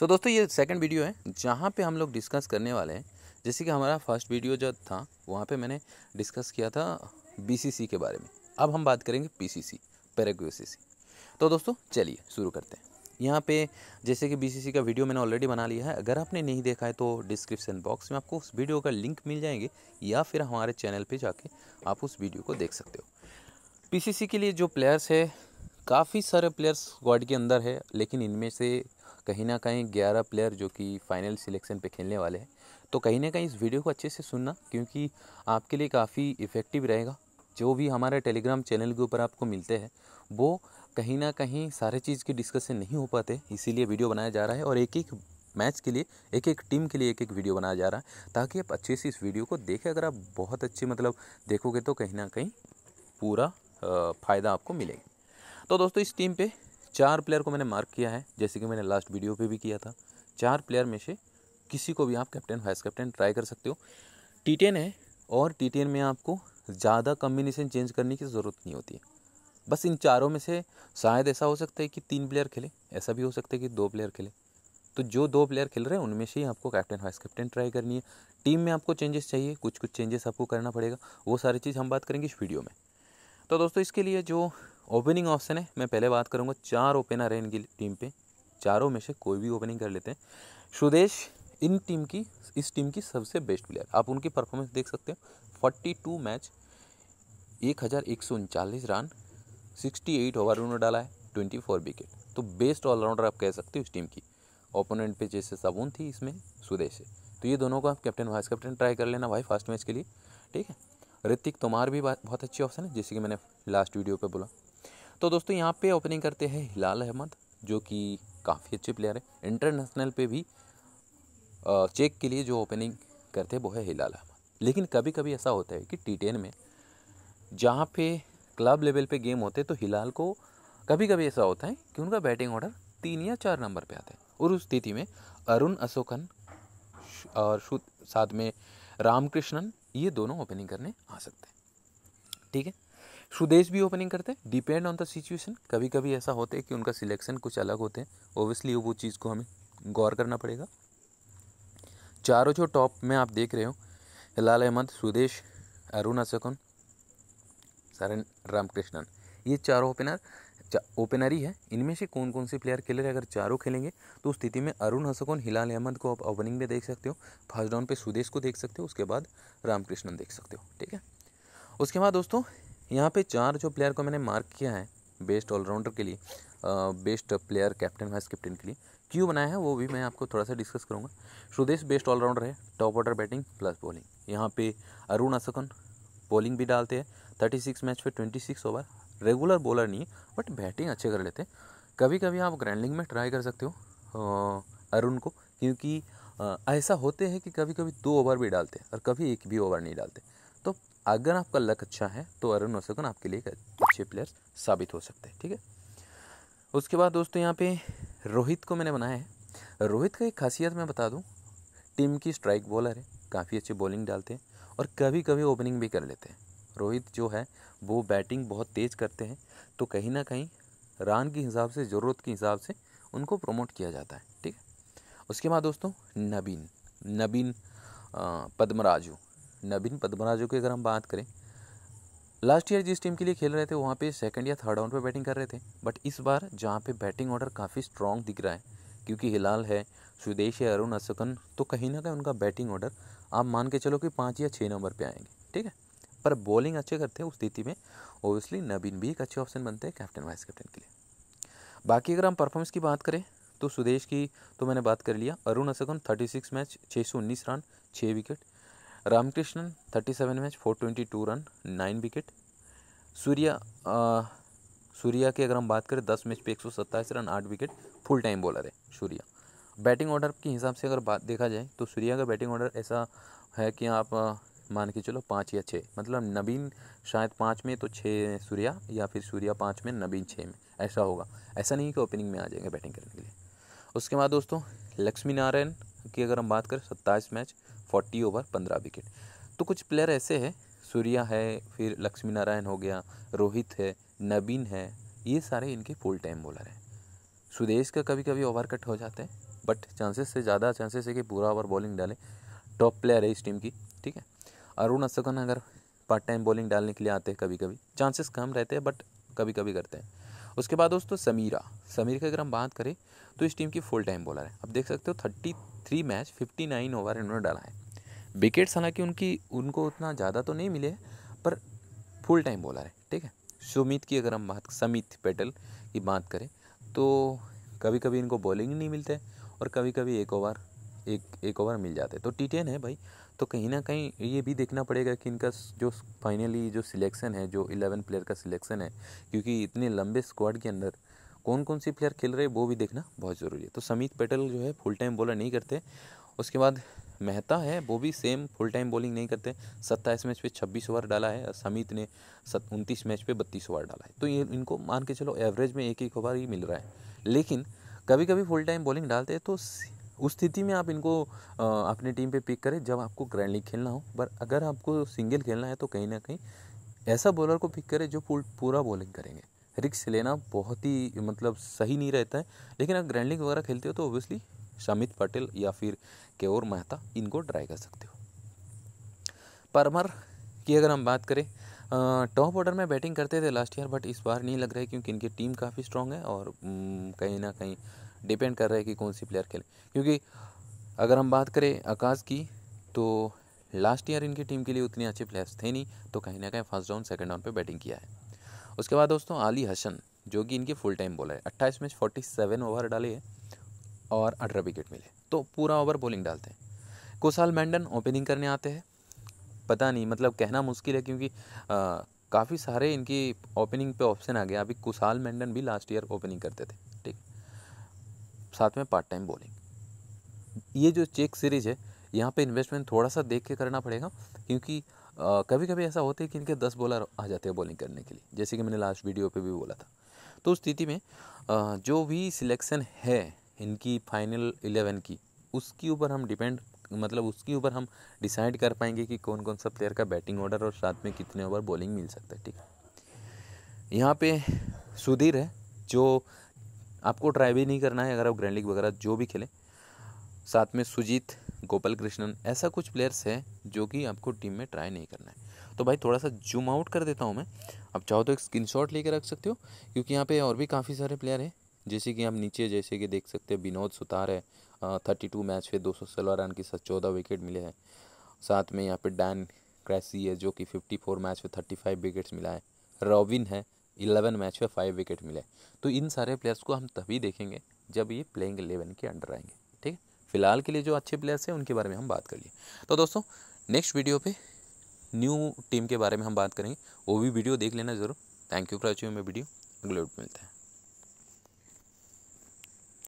सो so, दोस्तों ये second video है जहाँ पे हम लोग डिस्कस करने वाले हैं जैसे कि हमारा फर्स्ट वीडियो जो था वहाँ पे मैंने डिस्कस किया था बीसीसी के बारे में अब हम बात करेंगे पीसीसी सी तो दोस्तों चलिए शुरू करते हैं यहाँ पे जैसे कि बीसीसी का वीडियो मैंने ऑलरेडी बना लिया है अगर आपने नहीं देखा है तो डिस्क्रिप्शन बॉक्स में आपको उस वीडियो का लिंक मिल जाएंगे या फिर हमारे चैनल पर जाके आप उस वीडियो को देख सकते हो पी के लिए जो प्लेयर्स है काफ़ी सारे प्लेयर्स गॉड के अंदर है लेकिन इनमें से कहीं ना कहीं ग्यारह प्लेयर जो कि फाइनल सिलेक्शन पे खेलने वाले हैं तो कहीं ना कहीं इस वीडियो को अच्छे से सुनना क्योंकि आपके लिए काफ़ी इफ़ेक्टिव रहेगा जो भी हमारे टेलीग्राम चैनल के ऊपर आपको मिलते हैं वो कहीं ना कहीं सारे चीज़ की डिस्कशन नहीं हो पाते इसीलिए वीडियो बनाया जा रहा है और एक एक मैच के लिए एक एक टीम के लिए एक एक वीडियो बनाया जा रहा है ताकि आप अच्छे से इस वीडियो को देखें अगर आप बहुत अच्छे मतलब देखोगे तो कहीं ना कहीं पूरा फ़ायदा आपको मिलेगा तो दोस्तों इस टीम पे चार प्लेयर को मैंने मार्क किया है जैसे कि मैंने लास्ट वीडियो पे भी किया था चार प्लेयर में से किसी को भी आप कैप्टन वाइस कैप्टन ट्राई कर सकते हो टी टेन है और टी टेन में आपको ज़्यादा कम्बिनेशन चेंज करने की ज़रूरत नहीं होती है बस इन चारों में से शायद ऐसा हो सकता है कि तीन प्लेयर खेले ऐसा भी हो सकता है कि दो प्लेयर खेले तो जो दो प्लेयर खेल रहे हैं उनमें से ही आपको कैप्टन वाइस कैप्टन ट्राई करनी है टीम में आपको चेंजेस चाहिए कुछ कुछ चेंजेस आपको करना पड़ेगा वो सारी चीज़ हम बात करेंगे इस वीडियो में तो दोस्तों इसके लिए जो ओपनिंग ऑप्शन है मैं पहले बात करूँगा चार ओपनर हैं इनकी टीम पे चारों में से कोई भी ओपनिंग कर लेते हैं सुदेश इन टीम की इस टीम की सबसे बेस्ट प्लेयर आप उनकी परफॉर्मेंस देख सकते हैं फोर्टी टू मैच एक हज़ार एक सौ उनचालीस रन सिक्सटी एट ओवर उन्होंने डाला है ट्वेंटी फोर विकेट तो बेस्ट ऑलराउंडर आप कह सकते हो इस टीम की ओपोनेंट पे जैसे साबुन थी इसमें सुदेश है तो ये दोनों को आप कैप्टन वाइस कैप्टन ट्राई कर लेना भाई फर्स्ट मैच के लिए ठीक है ऋतिक तोमार भी बहुत अच्छी ऑप्शन है जैसे कि मैंने लास्ट वीडियो पर बोला तो दोस्तों यहाँ पे ओपनिंग करते हैं हिलाल अहमद जो कि काफ़ी अच्छे प्लेयर हैं इंटरनेशनल पे भी चेक के लिए जो ओपनिंग करते हैं वो है हिलाल अहमद लेकिन कभी कभी ऐसा होता है कि टी टेन में जहाँ पे क्लब लेवल पे गेम होते तो हिलाल को कभी कभी ऐसा होता है कि उनका बैटिंग ऑर्डर तीन या चार नंबर पे आता है और उस स्थिति में अरुण अशोकन और साथ में रामकृष्णन ये दोनों ओपनिंग करने आ सकते हैं ठीक है सुदेश भी ओपनिंग करते हैं डिपेंड ऑन द सिचुएशन कभी कभी ऐसा होता है कि उनका सिलेक्शन कुछ अलग होते हैं ओबियसली वो चीज़ को हमें गौर करना पड़ेगा चारों जो टॉप में आप देख रहे हो हिलाल अहमद सुदेश अरुण असकन सरन रामकृष्णन ये चारों ओपनर ओपनर ही है इनमें से कौन कौन से प्लेयर खेले रहे अगर चारों खेलेंगे तो उस स्थिति में अरुण हसकोन हिलाल अहमद को आप ओपनिंग में देख सकते हो फर्स्ट डाउन पे सुदेश को देख सकते हो उसके बाद रामकृष्णन देख सकते हो ठीक है उसके बाद दोस्तों यहाँ पे चार जो प्लेयर को मैंने मार्क किया है बेस्ट ऑलराउंडर के लिए best player captain vice captain के लिए क्यों बनाया है वो भी मैं आपको थोड़ा सा डिस्कस करूँगा सुदेश बेस्ट ऑलराउंडर है top order batting plus bowling यहाँ पे अरुण असकन बॉलिंग भी डालते हैं थर्टी सिक्स मैच पे twenty six over regular bowler नहीं बट बैटिंग अच्छे कर लेते हैं कभी कभी आप ग्रैंडलिंग में ट्राई कर सकते हो अरुण को क्योंकि ऐसा होते हैं कि कभी कभी दो ओवर भी डालते हैं और कभी एक भी ओवर नहीं डालते तो अगर आपका लक अच्छा है तो अरुण वसुकन आपके लिए अच्छे प्लेयर साबित हो सकते हैं ठीक है उसके बाद दोस्तों यहाँ पे रोहित को मैंने बनाया है रोहित का एक खासियत मैं बता दूँ टीम की स्ट्राइक बॉलर है काफ़ी अच्छी बॉलिंग डालते हैं और कभी कभी ओपनिंग भी कर लेते हैं रोहित जो है वो बैटिंग बहुत तेज़ करते हैं तो कहीं ना कहीं रान के हिसाब से ज़रूरत के हिसाब से उनको प्रमोट किया जाता है ठीक है उसके बाद दोस्तों नबीन नबीन पद्मराजू नवीन पद्मराजों की अगर हम बात करें लास्ट ईयर जिस टीम के लिए खेल रहे थे वहाँ पे सेकंड या थर्ड राउंड पे बैटिंग कर रहे थे बट इस बार जहाँ पे बैटिंग ऑर्डर काफ़ी स्ट्रॉन्ग दिख रहा है क्योंकि हिलाल है सुदेश है अरुण असकन तो कहीं ना कहीं उनका बैटिंग ऑर्डर आप मान के चलो कि पाँच या छः नंबर पर आएंगे ठीक है पर बॉलिंग अच्छे करते हैं उस स्थिति में ओबियसली नबीन भी एक अच्छे ऑप्शन बनते हैं कैप्टन वाइस कैप्टन के लिए बाकी अगर हम परफॉर्मेंस की बात करें तो सुदेश की तो मैंने बात कर लिया अरुण असकन 36 मैच उन्नीस run 6 wicket Ramakrishnan 37 match 422 run nine wicket Surya Surya की अगर हम बात करें 10 मैच पे एक रन आठ विकेट फुल टाइम बॉलर है सूर्या बैटिंग ऑर्डर के हिसाब से अगर बात देखा जाए तो सूर्या का बैटिंग ऑर्डर ऐसा है कि आप मान के चलो पाँच या छः मतलब नबीन शायद पाँच में तो छः सूर्या या फिर सूर्या पाँच में नबीन छः में ऐसा होगा ऐसा नहीं कि ओपनिंग में आ जाएंगे बैटिंग करने के लिए उसके बाद दोस्तों लक्ष्मी नारायण की अगर हम बात करें सत्ताईस मैच फोर्टी ओवर पंद्रह विकेट तो कुछ प्लेयर ऐसे हैं सूर्या है फिर लक्ष्मी नारायण हो गया रोहित है नबीन है ये सारे इनके फुल टाइम बॉलर हैं सुदेश का कभी कभी ओवर कट हो जाते हैं बट चांसेस से ज़्यादा चांसेस है कि पूरा ओवर बॉलिंग डालें टॉप प्लेयर है इस टीम की ठीक है अरुण असकन अगर पार्ट टाइम बॉलिंग डालने के लिए आते हैं कभी कभी चांसेस कम रहते हैं बट कभी कभी करते हैं उसके बाद दोस्तों समीरा समीर की अगर हम बात करें तो इस टीम की फुल टाइम बॉलर है अब देख सकते हो thirty three match fifty nine over इन्होंने डाला है विकेट्स हालांकि उनकी उनको उतना ज़्यादा तो नहीं मिले पर फुल टाइम बॉलर है ठीक है सुमित की अगर हम बात समित पेटल की बात करें तो कभी कभी इनको बॉलिंग नहीं मिलते और कभी कभी एक ओवर एक एक ओवर मिल जाते तो टी टेन है भाई तो कहीं ना कहीं ये भी देखना पड़ेगा कि इनका जो फाइनली जो सिलेक्शन है जो इलेवन प्लेयर का सिलेक्शन है क्योंकि इतने लंबे स्क्वाड के अंदर कौन कौन सी प्लेयर खेल रहे हैं वो भी देखना बहुत ज़रूरी है तो समित पेटल जो है फुल टाइम बॉलर नहीं करते उसके बाद मेहता है वो भी सेम फुल टाइम बॉलिंग नहीं करते सत्ताईस मैच पे छब्बीस ओवर डाला है समित ने सत उनतीस मैच पे बत्तीस ओवर डाला है तो ये इनको मान के चलो एवरेज में एक एक ओवर ही मिल रहा है लेकिन कभी कभी फुल टाइम बॉलिंग डालते हैं तो उस स्थिति में आप इनको अपनी टीम पे पिक करें जब आपको ग्रैंड लीग खेलना हो पर अगर आपको सिंगल खेलना है तो कहीं ना कहीं ऐसा बॉलर को पिक करें जो पूरा बॉलिंग करेंगे रिक्स लेना बहुत ही मतलब सही नहीं रहता है लेकिन अगर ग्रैंड लीग वगैरह खेलते हो तो ओबियसली शमित पटेल या फिर केओर मेहता इनको ड्राई कर सकते हो परमर की अगर हम बात करें टॉप ऑर्डर में बैटिंग करते थे लास्ट ईयर बट इस बार नहीं लग रहा है क्योंकि इनकी टीम काफ़ी स्ट्रांग है और कहीं ना कहीं डिपेंड कर रहा है कि कौन सी प्लेयर खेले क्योंकि अगर हम बात करें आकाश की तो लास्ट ईयर इनकी टीम के लिए उतने अच्छे प्लेयर्स थे नहीं तो कहीं ना कहीं फर्स्ट राउंड सेकेंड राउंड पर बैटिंग किया है उसके बाद दोस्तों आली हसन जो कि इनके फुल टाइम बॉलर है अट्ठाईस मैच फोर्टी सेवन ओवर डाले हैं और अठारह विकेट मिले तो पूरा ओवर बॉलिंग डालते हैं कुशाल मैंडन ओपनिंग करने आते हैं पता नहीं मतलब कहना मुश्किल है क्योंकि काफ़ी सारे इनकी ओपनिंग पे ऑप्शन आ गया अभी कुशाल मैंडन भी लास्ट ईयर ओपनिंग करते थे ठीक साथ में पार्ट टाइम बॉलिंग ये जो चेक सीरीज है यहाँ पे इन्वेस्टमेंट थोड़ा सा देख के करना पड़ेगा क्योंकि आ, कभी कभी ऐसा होता है कि इनके दस बॉलर आ जाते हैं बॉलिंग करने के लिए जैसे कि मैंने लास्ट वीडियो पे भी बोला था तो उस स्थिति में आ, जो भी सिलेक्शन है इनकी फाइनल इलेवन की उसके ऊपर हम डिपेंड मतलब उसके ऊपर हम डिसाइड कर पाएंगे कि कौन कौन सा प्लेयर का बैटिंग ऑर्डर और साथ में कितने ओवर बॉलिंग मिल सकता है ठीक है यहाँ पे सुधीर है जो आपको ट्राई भी नहीं करना है अगर आप ग्रैंड लीग वगैरह जो भी खेलें साथ में सुजीत गोपाल कृष्णन ऐसा कुछ प्लेयर्स हैं जो कि आपको टीम में ट्राई नहीं करना है तो भाई थोड़ा सा जूम आउट कर देता हूँ मैं आप चाहो तो एक स्क्रीन शॉट लेकर रख सकते हो क्योंकि यहाँ पे और भी काफ़ी सारे प्लेयर हैं जैसे कि हम नीचे जैसे कि देख सकते हैं विनोद सुतार है थर्टी टू मैच में दो सौ सोलह रन के साथ चौदह विकेट मिले हैं साथ में यहाँ पे डैन क्रैसी है जो कि फिफ्टी फोर मैच में थर्टी फाइव विकेट्स मिला है रॉबिन है इलेवन मैच में फाइव विकेट मिले तो इन सारे प्लेयर्स को हम तभी देखेंगे जब ये प्लेइंग इलेवन के अंडर आएंगे ठीक है फिलहाल के लिए जो अच्छे प्लेयर्स हैं उनके बारे में हम बात कर लिए तो दोस्तों नेक्स्ट वीडियो पे न्यू टीम के बारे में हम बात करेंगे वो भी वीडियो देख लेना ज़रूर थैंक यू फॉर वॉचिंग मेरे वीडियो अगले मिलता है